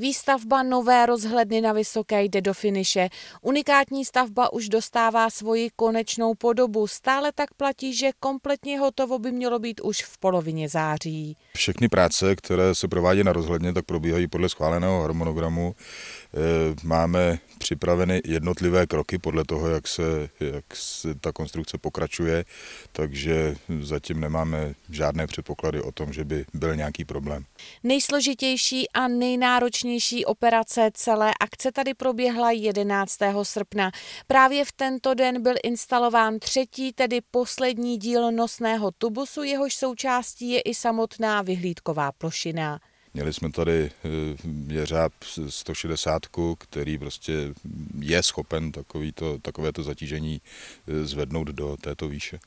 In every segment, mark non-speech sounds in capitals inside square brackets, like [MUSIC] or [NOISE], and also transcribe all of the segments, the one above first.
Výstavba nové rozhledny na Vysoké jde do finiše. Unikátní stavba už dostává svoji konečnou podobu. Stále tak platí, že kompletně hotovo by mělo být už v polovině září. Všechny práce, které se provádějí na rozhledně, tak probíhají podle schváleného harmonogramu. Eh, máme připraveny jednotlivé kroky podle toho, jak se, jak se ta konstrukce pokračuje, takže zatím nemáme žádné předpoklady o tom, že by byl nějaký problém. Nejsložitější a nejnáročnější operace celé akce tady proběhla 11. srpna. Právě v tento den byl instalován třetí, tedy poslední díl nosného tubusu, jehož součástí je i samotná vyhlídková plošina. Měli jsme tady eh, jeřáb 160, který prostě je schopen takovýto, takovéto zatížení eh, zvednout do této výše.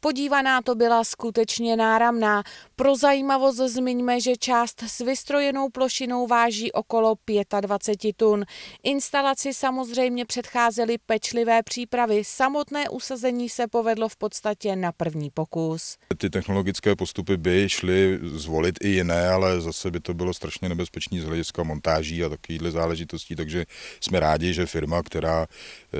Podívaná to byla skutečně náramná. Pro zajímavost zmiňme, že část s vystrojenou plošinou váží okolo 25 tun. Instalaci samozřejmě předcházely pečlivé přípravy. Samotné usazení se povedlo v podstatě na první pokus. Ty technologické postupy by šly zvolit i jiné, ale zase by to bylo strašně nebezpečné z hlediska montáží a takovýchhle záležitostí, takže jsme rádi, že firma, která eh,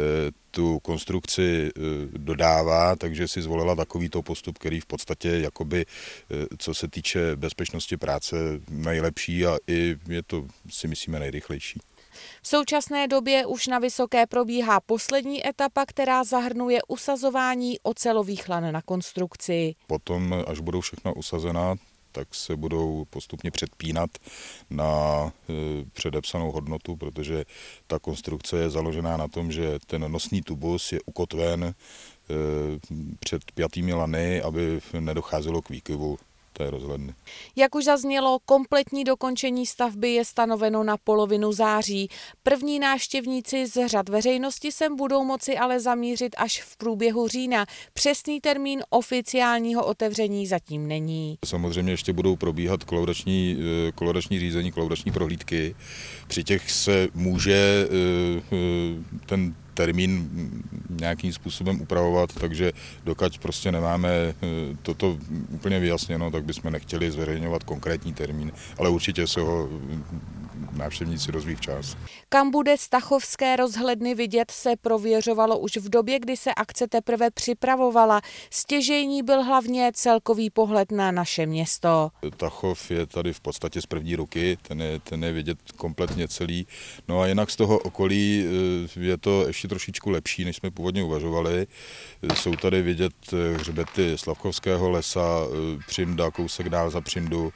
tu konstrukci eh, dodává, takže si zvolila takovýto postup, který v podstatě jakoby, eh, co se týče bezpečnosti práce, nejlepší a i je to si myslíme nejrychlejší. V současné době už na Vysoké probíhá poslední etapa, která zahrnuje usazování ocelových lan na konstrukci. Potom, až budou všechna usazená, tak se budou postupně předpínat na e, předepsanou hodnotu, protože ta konstrukce je založená na tom, že ten nosný tubus je ukotven e, před pjatými lany, aby nedocházelo k výkyvu té rozhledny. Jak už zaznělo, kompletní dokončení stavby je stanoveno na polovinu září. První návštěvníci z řad veřejnosti sem budou moci ale zamířit až v průběhu října. Přesný termín oficiálního otevření zatím není. Samozřejmě ještě budou probíhat kolorační, eh, kolorační řízení, kolorační prohlídky. Při těch se může eh, eh, ten termín nějakým způsobem upravovat, takže dokud prostě nemáme eh, toto úplně vyjasněno, tak bychom nechtěli zveřejňovat konkrétní termín, ale určitě se ho návštěvníci rozvíjí včas. Kam bude stachovské rozhledny vidět, se prověřovalo už v době, kdy se akce teprve připravovala. Stěžejní byl hlavně celkový pohled na naše město. Tachov je tady v podstatě z první ruky, ten je, ten je vidět kompletně celý. No a jinak z toho okolí eh, je to ještě trošičku lepší, než jsme původně uvažovali. Eh, jsou tady vidět eh, hřbety Slavkovského lesa, Přimda, kousek dál za Přimdu,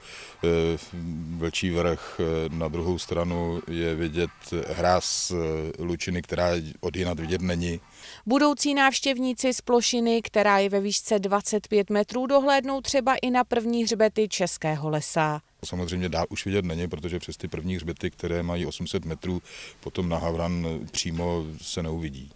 Vlčí vrch na druhou stranu stranu je vidět z eh, lučiny, která od jinak vidět není. Budoucí návštěvníci z plošiny, která je ve výšce 25 metrů, dohlédnou třeba i na první hřbety Českého lesa. Samozřejmě dál už vidět není, protože přes ty první hřbety, které mají 800 metrů, potom na Havran přímo se neuvidí.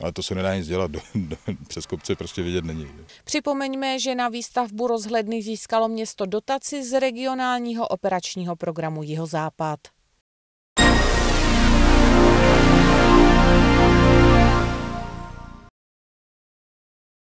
Ale to se nedá nic dělat, [LAUGHS] do, do, přes kopce prostě vidět není. Připomeňme, že na výstavbu rozhledny získalo město dotaci z regionálního operačního programu Jihozápad.